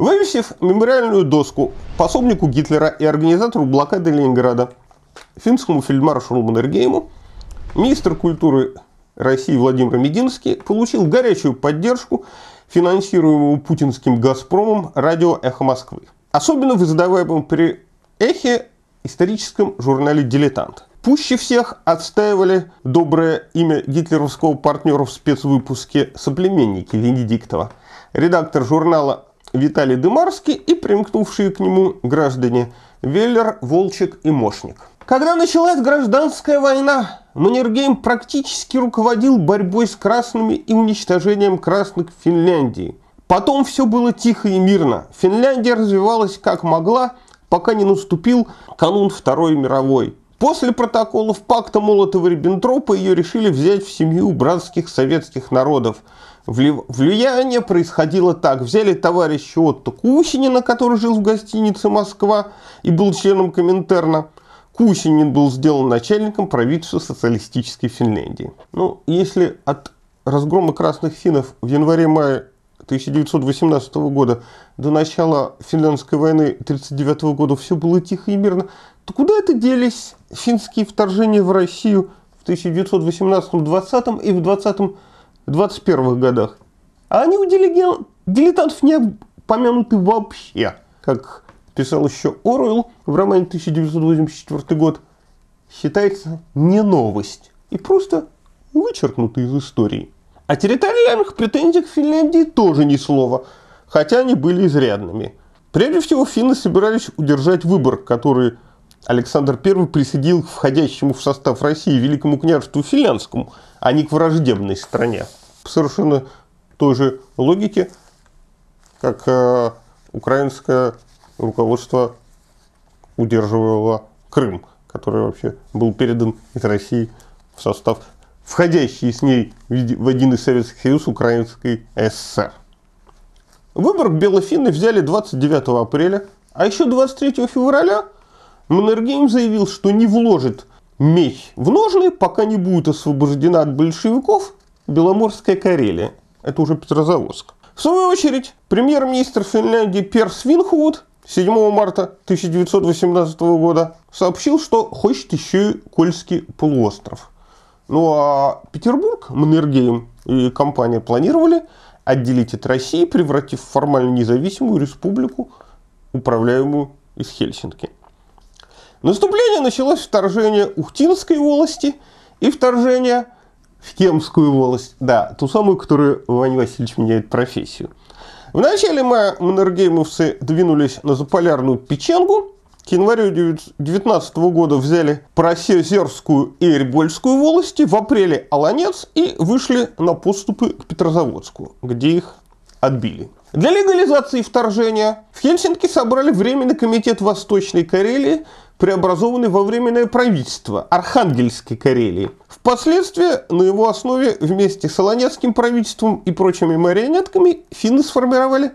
вывесив мемориальную доску пособнику Гитлера и организатору блокады Ленинграда, финскому фельдмаршалу Маннергейму, министр культуры России Владимир Мединский получил горячую поддержку финансируемого путинским «Газпромом» радио «Эхо Москвы». Особенно в издаваемом при «Эхе» историческом журнале «Дилетант». Пуще всех отстаивали доброе имя гитлеровского партнера в спецвыпуске соплеменники Венедиктова. Редактор журнала Виталий Дымарский и примкнувшие к нему граждане Веллер, Волчек и Мошник. Когда началась гражданская война, Маннергейм практически руководил борьбой с красными и уничтожением красных в Финляндии. Потом все было тихо и мирно. Финляндия развивалась как могла, пока не наступил канун Второй мировой. После протоколов пакта Молотова-Риббентропа ее решили взять в семью братских советских народов. Влияние происходило так. Взяли товарища Отто Кусинина, который жил в гостинице «Москва» и был членом Коминтерна. Кусинин был сделан начальником правительства социалистической Финляндии. Ну, если от разгрома красных финнов в январе-мае 1918 года до начала финляндской войны 1939 года все было тихо и мирно, то куда это делись финские вторжения в Россию в 1918-20 и в 20 в 21-х годах. А они у дилиген... дилетантов не помянуты вообще, как писал еще Оруэлл в романе 1984 год, считается не новость и просто вычеркнуты из истории. О территориальных претензиях Финляндии тоже ни слова, хотя они были изрядными. Прежде всего, финны собирались удержать выбор, который Александр I присоединил к входящему в состав России великому княжеству финляндскому, а не к враждебной стране. По совершенно той же логике, как э, украинское руководство удерживало Крым, который вообще был передан из России в состав входящей с ней в один из Советских Союз Украинской ССР. Выборг белофинны взяли 29 апреля, а еще 23 февраля – Маннергейм заявил, что не вложит меч в ножны, пока не будет освобождена от большевиков Беломорская Карелия. Это уже Петрозаводск. В свою очередь, премьер-министр Финляндии Пер Винхуд 7 марта 1918 года сообщил, что хочет еще и Кольский полуостров. Ну а Петербург, Маннергейм и компания планировали отделить от России, превратив в формально независимую республику, управляемую из Хельсинки. Наступление началось вторжение Ухтинской волости и вторжение в Кемскую волость. Да, ту самую, которую Иван Васильевич меняет профессию. Вначале мы, маннергеймовцы, двинулись на заполярную Печенгу. К январю 19 года взяли Просезерскую и Эребольскую волости, в апреле Аланец и вышли на поступы к Петрозаводску, где их отбили. Для легализации вторжения в Хельсинки собрали Временный комитет Восточной Карелии, преобразованный во Временное правительство Архангельской Карелии. Впоследствии на его основе вместе с Солонецким правительством и прочими марионетками финны сформировали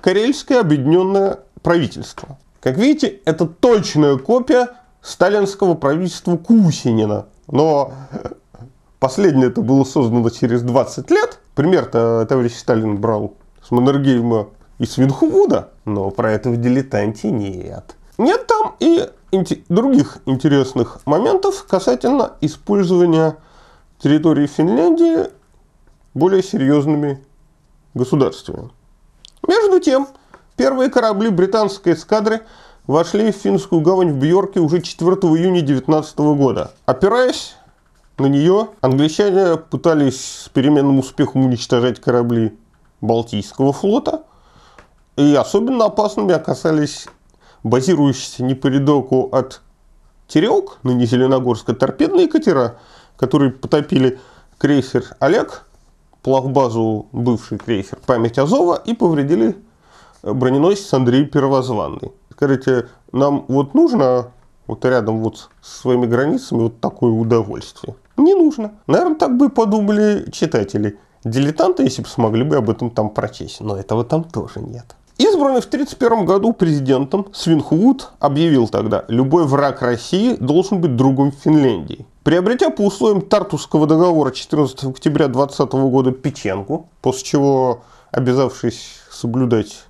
Карельское объединенное правительство. Как видите, это точная копия сталинского правительства Кусинина. Но последнее это было создано через 20 лет. Пример-то товарищ Сталин брал с Маннергейма и Свинхувуда, но про это в «Дилетанте» нет. Нет там и инте других интересных моментов касательно использования территории Финляндии более серьезными государствами. Между тем, первые корабли британской эскадры вошли в финскую гавань в Бьорке уже 4 июня 19 года. Опираясь на нее, англичане пытались с переменным успехом уничтожать корабли Балтийского флота. И особенно опасными оказались базирующиеся неподалеку от Терек, ныне ну, Зеленогорска, торпедные катера, которые потопили крейсер «Олег», плавбазу бывший крейсер «Память Азова» и повредили броненосец Андрей Первозванный. Скажите, нам вот нужно вот рядом вот со своими границами вот такое удовольствие? Не нужно. Наверное, так бы подумали читатели – Дилетанты, если бы смогли бы об этом там прочесть, но этого там тоже нет. Избранный в 1931 году президентом Свинхуд объявил тогда, любой враг России должен быть другом Финляндии. Приобретя по условиям Тартусского договора 14 октября 2020 года печенку, после чего, обязавшись соблюдать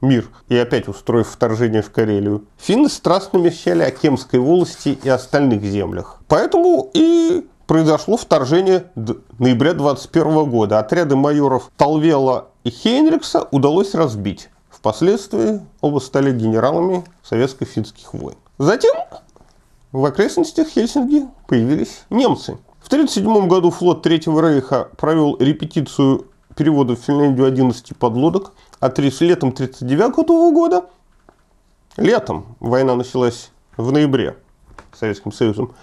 мир и опять устроив вторжение в Карелию, финны страстно мещали о Кемской волости и остальных землях. Поэтому и произошло вторжение ноября 21 года. Отряды майоров Толвела и Хейнрикса удалось разбить. Впоследствии оба стали генералами советско-финских войн. Затем в окрестностях Хельсинги появились немцы. В 1937 году флот Третьего Рейха провел репетицию перевода в Финляндию 11 подлодок, а 30, летом 1939 года, летом война началась в ноябре Советским Союзом,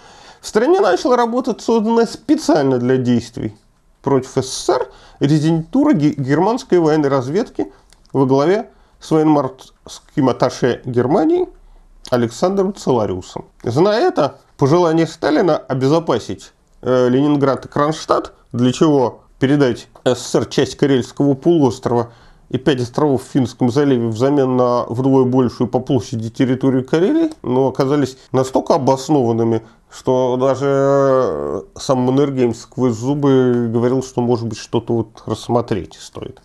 в стране начала работать созданная специально для действий против СССР резидентура германской военной разведки во главе с военморским атташе Германии Александром Целариусом. Зная это, пожелание Сталина обезопасить э, Ленинград и Кронштадт, для чего передать СССР часть Карельского полуострова – и 5 островов в Финском заливе взамен на вдвое большую по площади территорию Карелии, но оказались настолько обоснованными, что даже э, сам Маннергейм сквозь зубы говорил, что может быть что-то вот рассмотреть стоит.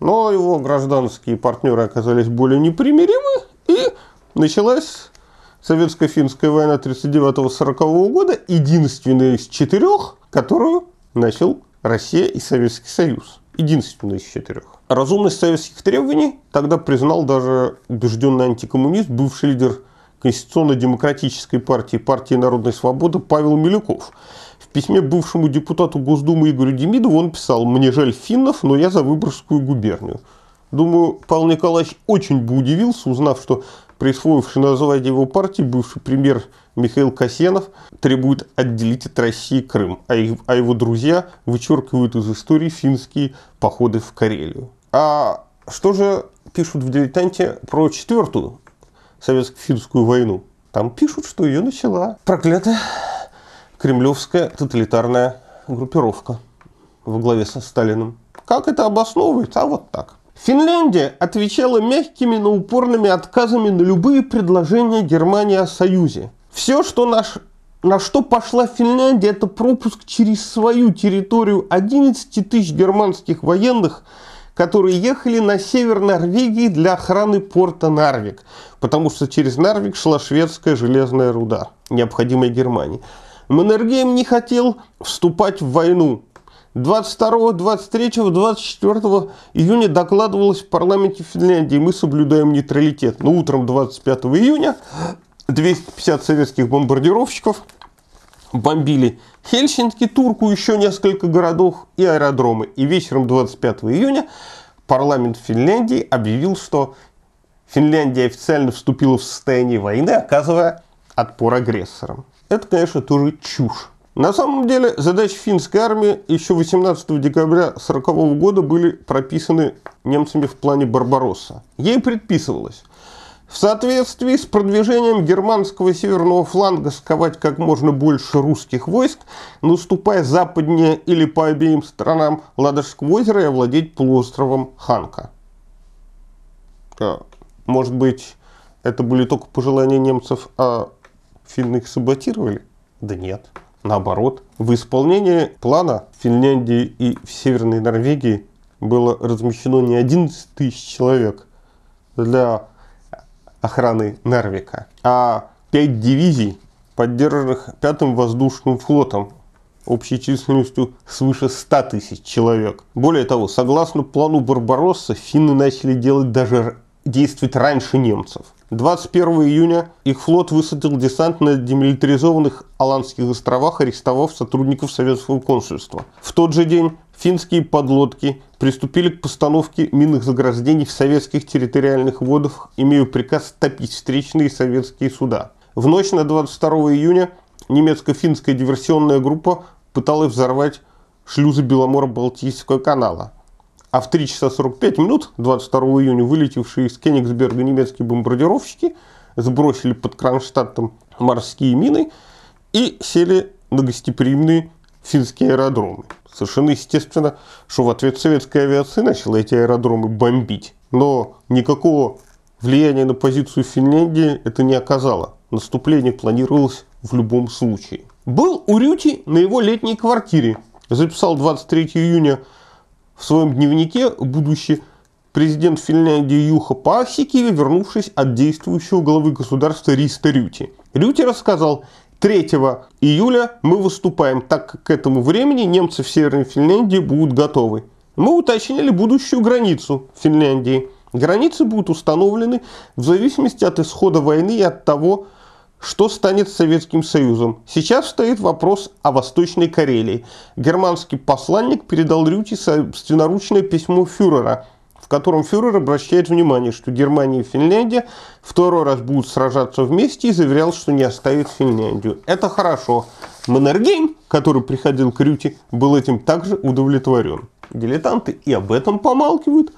Но его гражданские партнеры оказались более непримиримы, и началась Советско-финская война 1939-1940 года, единственная из четырех, которую начал Россия и Советский Союз. Единственный из четырех. Разумность советских требований тогда признал даже убежденный антикоммунист, бывший лидер Конституционно-демократической партии партии народной свободы Павел Милюков. В письме бывшему депутату Госдумы Игорю Демидову он писал «Мне жаль финнов, но я за Выборгскую губернию». Думаю, Павел Николаевич очень бы удивился, узнав, что присвоивший название его партии бывший премьер Михаил Касенов требует отделить от России Крым, а, их, а его друзья вычеркивают из истории финские походы в Карелию. А что же пишут в «Дилетанте» про четвертую советско-финскую войну? Там пишут, что ее начала проклятая кремлевская тоталитарная группировка во главе со Сталиным. Как это обосновывается? А вот так. Финляндия отвечала мягкими, но упорными отказами на любые предложения Германии о союзе. Все, что наш, на что пошла Финляндия, это пропуск через свою территорию 11 тысяч германских военных, которые ехали на север Норвегии для охраны порта Нарвик, потому что через Нарвик шла шведская железная руда, необходимая Германии. Маннергейм не хотел вступать в войну. 22, 23, 24 июня докладывалось в парламенте Финляндии, мы соблюдаем нейтралитет. Но утром 25 июня 250 советских бомбардировщиков бомбили Хельсинки, Турку, еще несколько городов и аэродромы. И вечером 25 июня парламент Финляндии объявил, что Финляндия официально вступила в состояние войны, оказывая отпор агрессорам. Это, конечно, тоже чушь. На самом деле задачи финской армии еще 18 декабря 1940 года были прописаны немцами в плане Барбаросса. Ей предписывалось в соответствии с продвижением германского северного фланга сковать как можно больше русских войск, наступая западнее или по обеим сторонам Ладожского озера и овладеть полуостровом Ханка. Может быть, это были только пожелания немцев, а финны их саботировали? Да нет. Наоборот, в исполнении плана в Финляндии и в Северной Норвегии было размещено не 11 тысяч человек для охраны Нарвика, а 5 дивизий, поддержанных пятым воздушным флотом общей численностью свыше 100 тысяч человек. Более того, согласно плану Барбаросса, финны начали делать даже действовать раньше немцев. 21 июня их флот высадил десант на демилитаризованных Аландских островах, арестовав сотрудников советского консульства. В тот же день финские подлодки приступили к постановке минных заграждений в советских территориальных водах, имея приказ топить встречные советские суда. В ночь на 22 июня немецко-финская диверсионная группа пыталась взорвать шлюзы Беломора-Балтийского канала. А в 3 часа 45 минут 22 июня вылетевшие из Кенигсберга немецкие бомбардировщики сбросили под Кронштадтом морские мины и сели на гостеприимные финские аэродромы. Совершенно естественно, что в ответ советской авиации начала эти аэродромы бомбить. Но никакого влияния на позицию Финляндии это не оказало. Наступление планировалось в любом случае. Был у Рюти на его летней квартире. Записал 23 июня в своем дневнике будущий президент Финляндии Юха Павсикиви, вернувшись от действующего главы государства Риста Рюти. Рюти рассказал, 3 июля мы выступаем, так как к этому времени немцы в Северной Финляндии будут готовы. Мы уточнили будущую границу Финляндии. Границы будут установлены в зависимости от исхода войны и от того, что станет Советским Союзом. Сейчас стоит вопрос о Восточной Карелии. Германский посланник передал Рюти собственноручное письмо фюрера – в котором фюрер обращает внимание, что Германия и Финляндия второй раз будут сражаться вместе и заверял, что не оставит Финляндию. Это хорошо. Маннергейм, который приходил к Рюти, был этим также удовлетворен. Дилетанты и об этом помалкивают,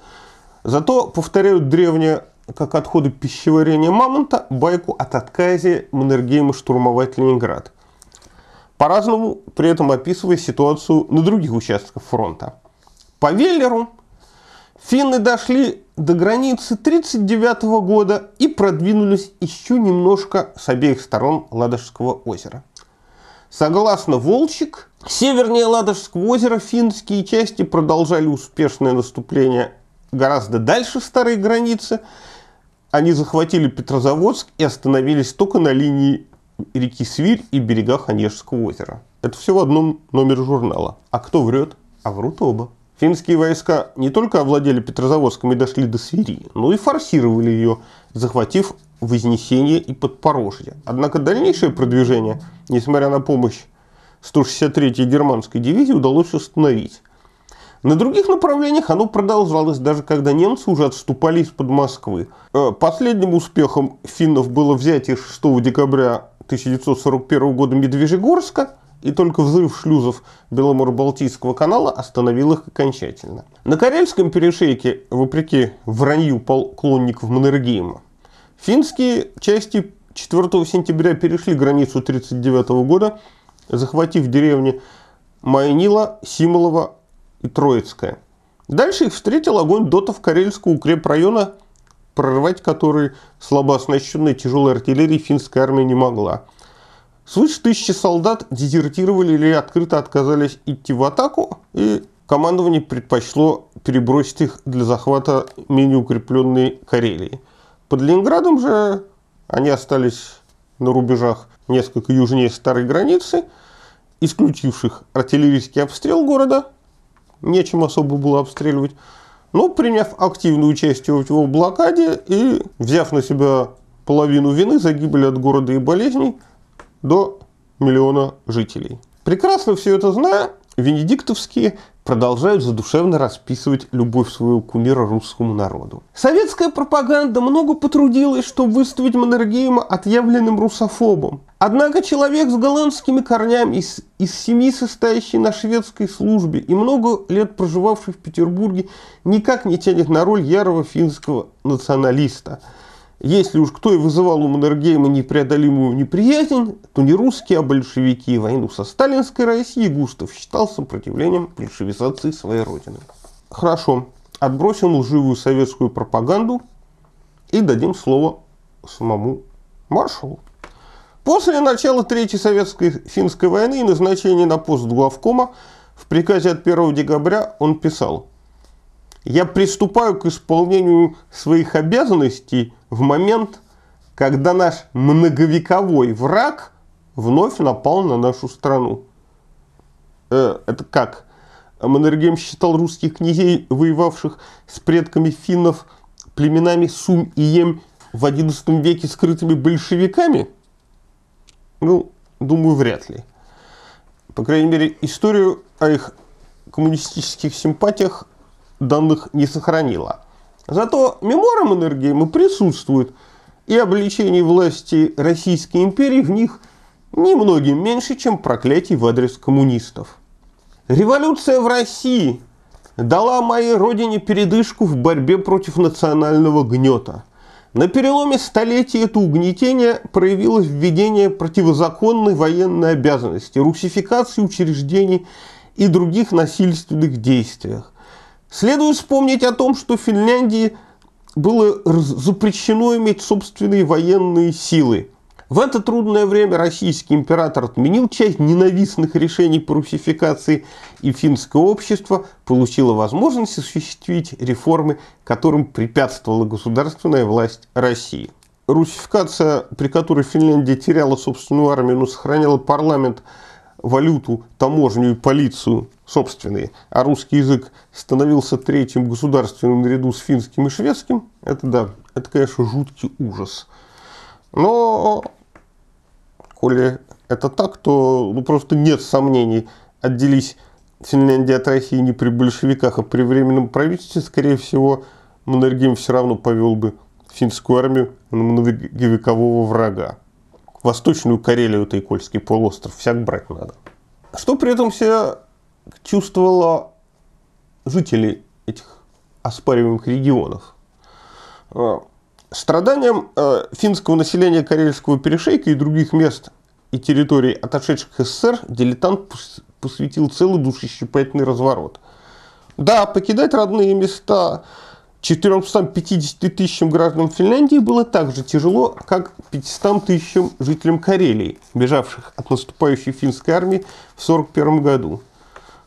зато повторяют древнее как отходы пищеварения мамонта, байку от отказе Маннергейма штурмовать Ленинград. По-разному при этом описывая ситуацию на других участках фронта. По Веллеру Финны дошли до границы 1939 года и продвинулись еще немножко с обеих сторон Ладожского озера. Согласно Волчек, севернее Ладожского озера финские части продолжали успешное наступление гораздо дальше старой границы. Они захватили Петрозаводск и остановились только на линии реки Свирь и берегах Онежского озера. Это все в одном номере журнала. А кто врет? А врут оба. Финские войска не только овладели Петрозаводском и дошли до Свири, но и форсировали ее, захватив Вознесение и Подпорожье. Однако дальнейшее продвижение, несмотря на помощь 163-й германской дивизии, удалось остановить. На других направлениях оно продолжалось, даже когда немцы уже отступали из-под Москвы. Э, последним успехом финнов было взятие 6 декабря 1941 года Медвежьегорска, и только взрыв шлюзов Беломор-Балтийского канала остановил их окончательно. На Карельском перешейке, вопреки вранью поклонников Маннергейма, финские части 4 сентября перешли границу 1939 года, захватив деревни Майнила, Симолова и Троицкая. Дальше их встретил огонь дотов Карельского укрепрайона, прорвать который слабо оснащенная тяжелой артиллерией финская армия не могла – Свыше тысячи солдат дезертировали или открыто отказались идти в атаку, и командование предпочло перебросить их для захвата менее укрепленной Карелии. Под Ленинградом же они остались на рубежах несколько южнее старой границы, исключивших артиллерийский обстрел города, нечем особо было обстреливать, но приняв активное участие в его блокаде и взяв на себя половину вины за гибель от города и болезней, до миллиона жителей. Прекрасно все это зная, венедиктовские продолжают задушевно расписывать любовь своего кумира русскому народу. Советская пропаганда много потрудилась, чтобы выставить Маннергейма отъявленным русофобом. Однако человек с голландскими корнями из, из семьи, состоящей на шведской службе и много лет проживавший в Петербурге, никак не тянет на роль ярого финского националиста – если уж кто и вызывал у Маннергейма непреодолимую неприязнь, то не русские, а большевики. Войну со сталинской Россией Густав считал сопротивлением большевизации своей родины. Хорошо, отбросим лживую советскую пропаганду и дадим слово самому маршалу. После начала Третьей советской финской войны и назначения на пост главкома в приказе от 1 декабря он писал – я приступаю к исполнению своих обязанностей в момент, когда наш многовековой враг вновь напал на нашу страну. Э, это как? Маннергейм считал русских князей, воевавших с предками финнов, племенами Сум и Ем в XI веке скрытыми большевиками? Ну, думаю, вряд ли. По крайней мере, историю о их коммунистических симпатиях данных не сохранила. Зато меморам энергемы присутствуют и обличений власти Российской империи в них немногим меньше, чем проклятий в адрес коммунистов. Революция в России дала моей родине передышку в борьбе против национального гнета. На переломе столетия это угнетение проявилось введение противозаконной военной обязанности, русификации учреждений и других насильственных действиях. Следует вспомнить о том, что в Финляндии было запрещено иметь собственные военные силы. В это трудное время российский император отменил часть ненавистных решений по русификации, и финское общество получило возможность осуществить реформы, которым препятствовала государственная власть России. Русификация, при которой Финляндия теряла собственную армию, но сохраняла парламент – валюту, таможню и полицию собственные, а русский язык становился третьим государственным наряду с финским и шведским, это да, это, конечно, жуткий ужас. Но, коли это так, то ну, просто нет сомнений, отделись Финляндия от России не при большевиках, а при временном правительстве, скорее всего, Маннергейм все равно повел бы финскую армию на многовекового врага. Восточную Карелию, Тайкольский полуостров, всяк брать надо. Что при этом себя чувствовало жители этих оспариваемых регионов? Э, страданиям э, финского населения Карельского перешейка и других мест и территорий, отошедших СССР, дилетант посвятил целый душещипательный разворот. Да, покидать родные места 450 тысячам граждан Финляндии было так же тяжело, как 500 тысячам жителям Карелии, бежавших от наступающей финской армии в 1941 году.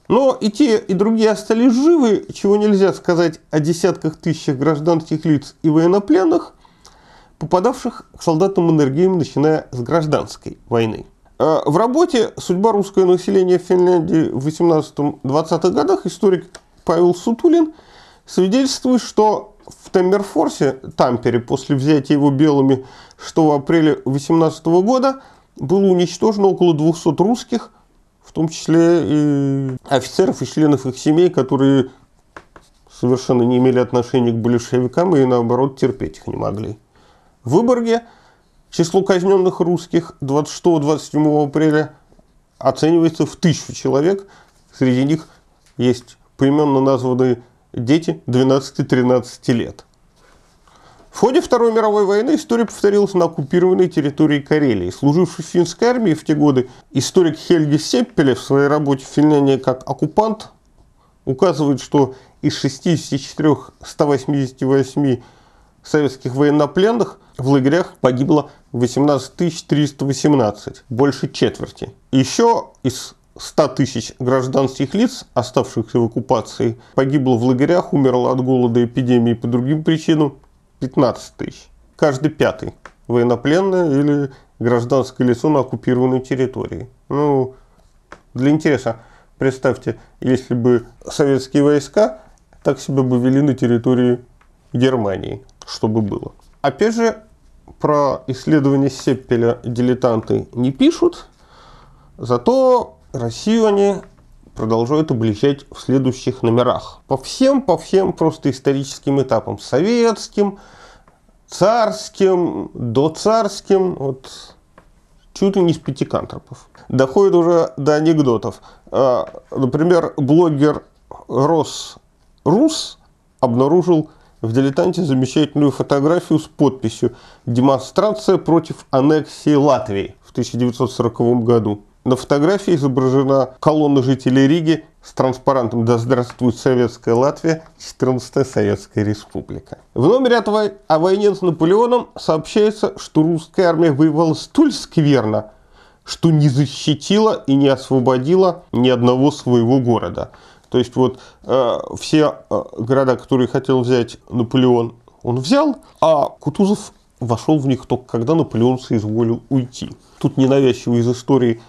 Но и те, и другие остались живы, чего нельзя сказать о десятках тысячах гражданских лиц и военнопленных, попадавших к солдатам энергиями, начиная с гражданской войны. А в работе «Судьба русского населения в Финляндии в 18-20-х годах» историк Павел Сутулин – свидетельствует, что в Тамперфорсе, Тампере, после взятия его белыми, что в апреле 18 года было уничтожено около 200 русских, в том числе и офицеров и членов их семей, которые совершенно не имели отношения к большевикам и, наоборот, терпеть их не могли. В Выборге число казненных русских 26-27 апреля оценивается в тысячу человек. Среди них есть поименно названные дети 12-13 лет. В ходе Второй мировой войны история повторилась на оккупированной территории Карелии. Служивший в финской армии в те годы историк Хельги Сеппеле в своей работе «Финляндия как оккупант» указывает, что из 64 188 советских военнопленных в лагерях погибло 18 318, больше четверти. Еще из 100 тысяч гражданских лиц, оставшихся в оккупации, погибло в лагерях, умерло от голода, эпидемии по другим причинам 15 тысяч. Каждый пятый военнопленное или гражданское лицо на оккупированной территории. Ну, для интереса, представьте, если бы советские войска так себя бы вели на территории Германии, что бы было. Опять же, про исследования Сеппеля дилетанты не пишут, зато Россию они продолжают обличать в следующих номерах. По всем, по всем просто историческим этапам. Советским, царским, доцарским. Вот чуть ли не из пятикантропов. Доходит уже до анекдотов. А, например, блогер Рос Рус обнаружил в «Дилетанте» замечательную фотографию с подписью «Демонстрация против аннексии Латвии» в 1940 году. На фотографии изображена колонна жителей Риги с транспарантом «Да здравствует Советская Латвия, 14-я Советская Республика». В номере от вой... о войне с Наполеоном сообщается, что русская армия воевала столь скверно, что не защитила и не освободила ни одного своего города. То есть вот э, все э, города, которые хотел взять Наполеон, он взял, а Кутузов вошел в них только когда Наполеон соизволил уйти. Тут ненавязчиво из истории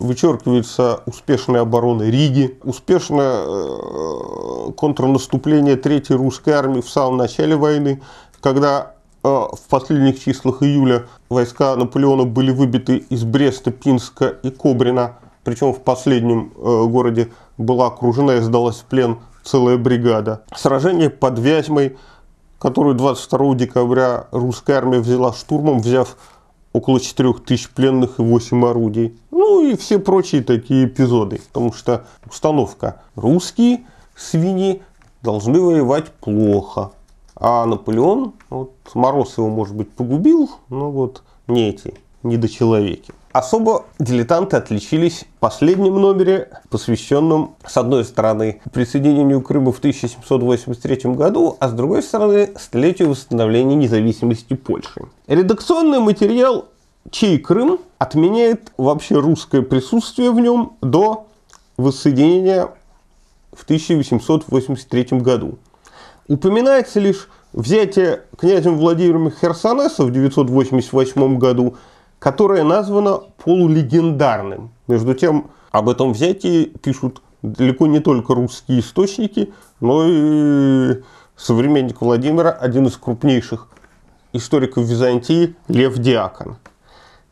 вычеркивается успешная оборона Риги, успешное э, контрнаступление Третьей русской армии в самом начале войны, когда э, в последних числах июля войска Наполеона были выбиты из Бреста, Пинска и Кобрина, причем в последнем э, городе была окружена и сдалась в плен целая бригада. Сражение под Вязьмой, которую 22 декабря русская армия взяла штурмом, взяв около 4000 пленных и 8 орудий. Ну и все прочие такие эпизоды. Потому что установка русские свиньи должны воевать плохо. А Наполеон, вот Мороз его, может быть, погубил, но вот не эти недочеловеки. Особо дилетанты отличились в последнем номере, посвященном, с одной стороны, присоединению Крыма в 1783 году, а с другой стороны, столетию восстановления независимости Польши. Редакционный материал «Чей Крым» отменяет вообще русское присутствие в нем до воссоединения в 1883 году. Упоминается лишь взятие князем Владимиром Херсонеса в 988 году – которое названо полулегендарным. Между тем, об этом взятии пишут далеко не только русские источники, но и современник Владимира, один из крупнейших историков Византии, Лев Диакон.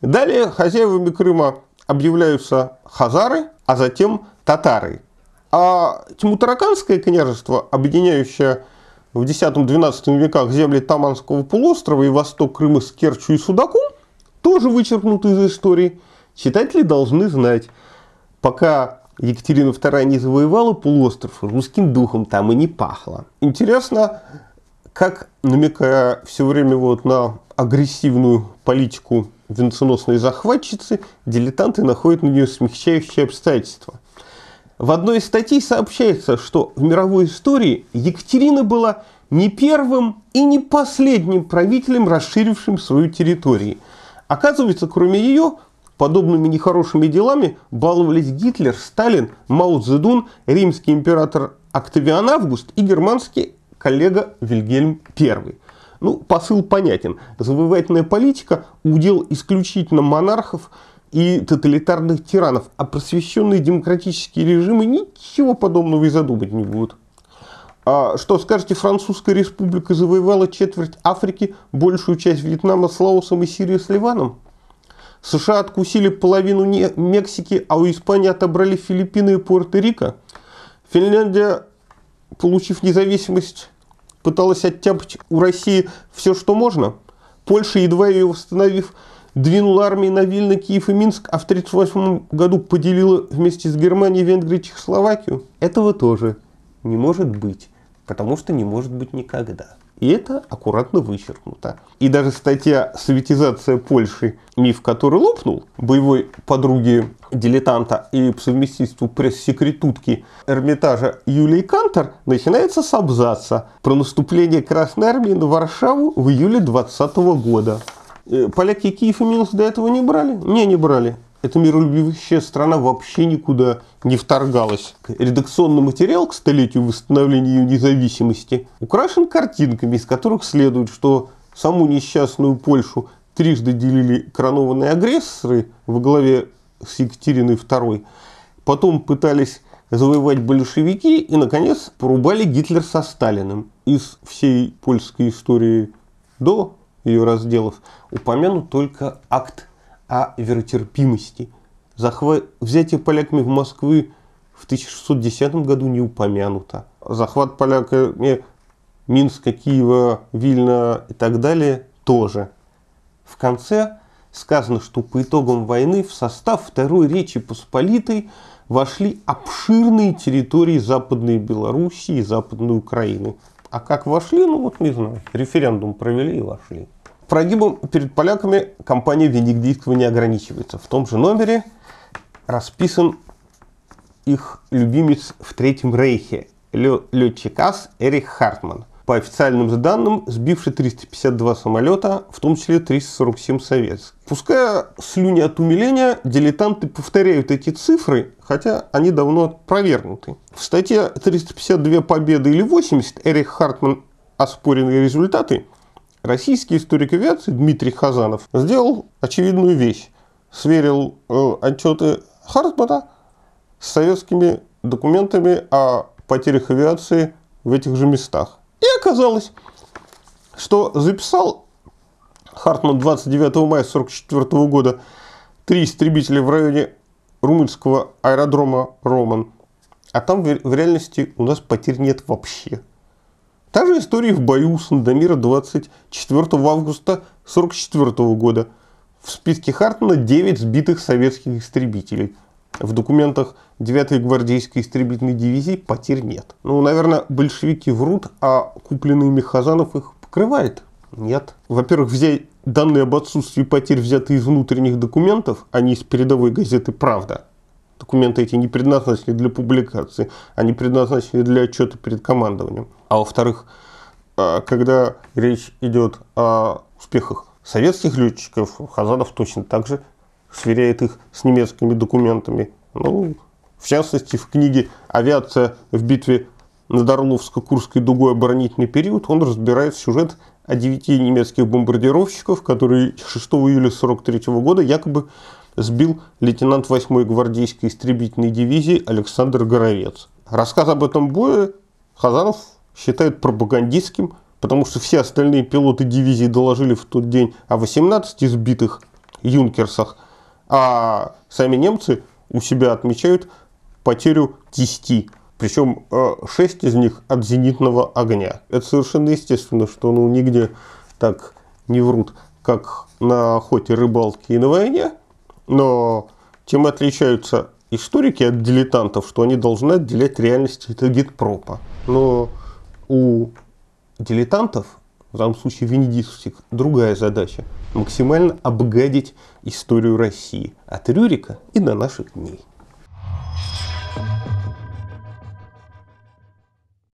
Далее хозяевами Крыма объявляются хазары, а затем татары. А Тимутараканское княжество, объединяющее в X-XII веках земли Таманского полуострова и восток Крыма с Керчью и Судаком, тоже вычеркнуты из истории, читатели должны знать. Пока Екатерина II не завоевала полуостров, русским духом там и не пахло. Интересно, как, намекая все время вот на агрессивную политику венценосной захватчицы, дилетанты находят на нее смягчающие обстоятельства. В одной из статей сообщается, что в мировой истории Екатерина была не первым и не последним правителем, расширившим свою территорию – Оказывается, кроме ее, подобными нехорошими делами баловались Гитлер, Сталин, Мао Цзэдун, римский император Октавиан Август и германский коллега Вильгельм I. Ну, посыл понятен. Завоевательная политика – удел исключительно монархов и тоталитарных тиранов, а просвещенные демократические режимы ничего подобного и задумать не будут. А что скажете, Французская республика завоевала четверть Африки, большую часть Вьетнама с Лаосом и Сирии с Ливаном? США откусили половину Мексики, а у Испании отобрали Филиппины и Пуэрто-Рико. Финляндия, получив независимость, пыталась оттяпать у России все, что можно. Польша, едва ее восстановив, двинула армии на Вильно, Киев и Минск, а в 1938 году поделила вместе с Германией, Венгрией, Чехословакию. Этого тоже не может быть потому что не может быть никогда. И это аккуратно вычеркнуто. И даже статья «Советизация Польши. Миф, который лопнул» боевой подруги дилетанта и по совместительству пресс-секретутки Эрмитажа Юлии Кантер начинается с абзаца про наступление Красной Армии на Варшаву в июле 20 года. Э, поляки Киев и Минск до этого не брали? Не, не брали эта миролюбивая страна вообще никуда не вторгалась. Редакционный материал к столетию восстановления ее независимости украшен картинками, из которых следует, что саму несчастную Польшу трижды делили коронованные агрессоры во главе с Екатериной II, потом пытались завоевать большевики и, наконец, порубали Гитлер со Сталиным. Из всей польской истории до ее разделов упомянут только акт о а веротерпимости. захват Взятие поляками в Москвы в 1610 году не упомянуто. Захват поляками Минска, Киева, Вильна и так далее тоже. В конце сказано, что по итогам войны в состав Второй Речи Посполитой вошли обширные территории Западной Белоруссии и Западной Украины. А как вошли, ну вот не знаю, референдум провели и вошли. Прогибом перед поляками компания Венедиктова не ограничивается. В том же номере расписан их любимец в Третьем Рейхе, летчик ас Эрих Хартман. По официальным данным, сбивший 352 самолета, в том числе 347 советских. Пуская слюни от умиления, дилетанты повторяют эти цифры, хотя они давно опровергнуты. В статье «352 победы или 80» Эрих Хартман «Оспоренные результаты» Российский историк авиации Дмитрий Хазанов сделал очевидную вещь. Сверил э, отчеты Хартмана с советскими документами о потерях авиации в этих же местах. И оказалось, что записал Хартман 29 мая 1944 года три истребителя в районе румынского аэродрома Роман. А там в реальности у нас потерь нет вообще. Та же история в бою у Сандомира 24 августа 1944 года. В списке Хартмана 9 сбитых советских истребителей. В документах 9-й гвардейской истребительной дивизии потерь нет. Ну, наверное, большевики врут, а купленные Михазанов их покрывает. Нет. Во-первых, взять данные об отсутствии потерь, взятые из внутренних документов, а не из передовой газеты «Правда», Документы эти не предназначены для публикации, они предназначены для отчета перед командованием. А во-вторых, а, когда речь идет о успехах советских летчиков, Хазанов точно так же сверяет их с немецкими документами. Ну, в частности, в книге «Авиация в битве над Орловско-Курской дугой оборонительный период» он разбирает сюжет о девяти немецких бомбардировщиков, которые 6 июля 1943 года якобы сбил лейтенант 8-й гвардейской истребительной дивизии Александр Горовец. Рассказ об этом бое Хазаров считает пропагандистским, потому что все остальные пилоты дивизии доложили в тот день о 18 сбитых юнкерсах, а сами немцы у себя отмечают потерю 10, причем 6 из них от зенитного огня. Это совершенно естественно, что ну, нигде так не врут, как на охоте, рыбалке и на войне. Но чем отличаются историки от дилетантов, что они должны отделять реальность от гидпропа. Но у дилетантов, в данном случае венедиктовских, другая задача – максимально обгадить историю России от Рюрика и до наших дней.